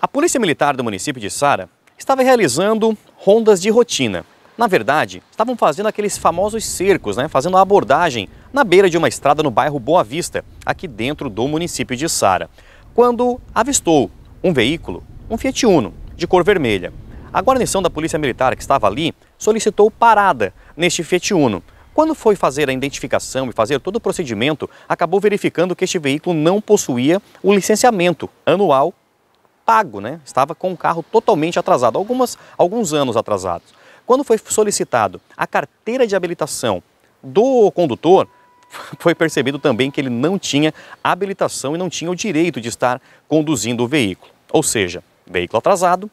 A Polícia Militar do município de Sara estava realizando rondas de rotina. Na verdade, estavam fazendo aqueles famosos cercos, né? fazendo a abordagem na beira de uma estrada no bairro Boa Vista, aqui dentro do município de Sara, quando avistou um veículo, um Fiat Uno, de cor vermelha. A guarnição da Polícia Militar que estava ali solicitou parada neste Fiat Uno. Quando foi fazer a identificação e fazer todo o procedimento, acabou verificando que este veículo não possuía o licenciamento anual pago, né? Estava com o carro totalmente atrasado, algumas, alguns anos atrasados. Quando foi solicitado a carteira de habilitação do condutor, foi percebido também que ele não tinha habilitação e não tinha o direito de estar conduzindo o veículo. Ou seja, veículo atrasado,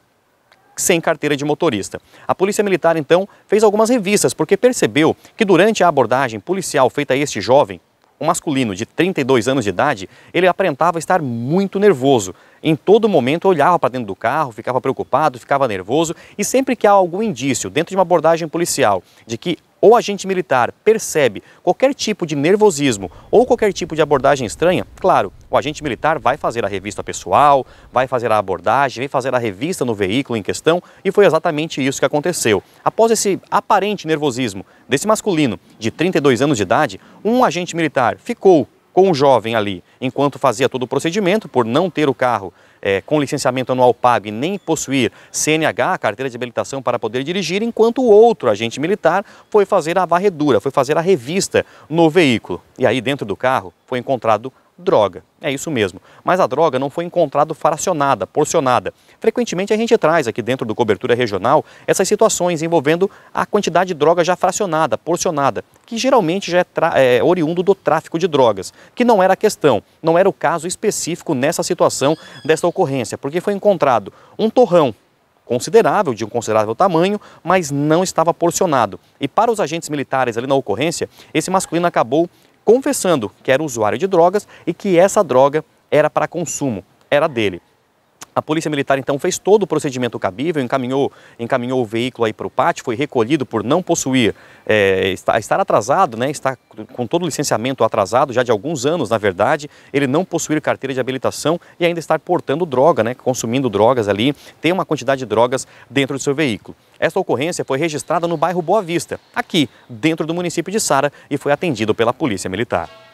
sem carteira de motorista. A Polícia Militar, então, fez algumas revistas porque percebeu que durante a abordagem policial feita a este jovem, um masculino de 32 anos de idade, ele aparentava estar muito nervoso. Em todo momento olhava para dentro do carro, ficava preocupado, ficava nervoso e sempre que há algum indício dentro de uma abordagem policial de que ou agente militar percebe qualquer tipo de nervosismo ou qualquer tipo de abordagem estranha, claro, o agente militar vai fazer a revista pessoal, vai fazer a abordagem, vai fazer a revista no veículo em questão e foi exatamente isso que aconteceu. Após esse aparente nervosismo desse masculino de 32 anos de idade, um agente militar ficou com o jovem ali, enquanto fazia todo o procedimento, por não ter o carro é, com licenciamento anual pago e nem possuir CNH, carteira de habilitação para poder dirigir, enquanto o outro agente militar foi fazer a varredura, foi fazer a revista no veículo. E aí dentro do carro foi encontrado droga. É isso mesmo. Mas a droga não foi encontrada fracionada, porcionada. Frequentemente a gente traz aqui dentro do cobertura regional essas situações envolvendo a quantidade de droga já fracionada, porcionada, que geralmente já é, é, oriundo do tráfico de drogas, que não era a questão, não era o caso específico nessa situação desta ocorrência, porque foi encontrado um torrão considerável, de um considerável tamanho, mas não estava porcionado. E para os agentes militares ali na ocorrência, esse masculino acabou confessando que era usuário de drogas e que essa droga era para consumo, era dele. A Polícia Militar então fez todo o procedimento cabível, encaminhou, encaminhou o veículo aí para o pátio, foi recolhido por não possuir, é, estar, estar atrasado, né, está com todo o licenciamento atrasado, já de alguns anos na verdade, ele não possuir carteira de habilitação e ainda estar portando droga, né, consumindo drogas ali, tem uma quantidade de drogas dentro do seu veículo. Esta ocorrência foi registrada no bairro Boa Vista, aqui, dentro do município de Sara, e foi atendido pela Polícia Militar.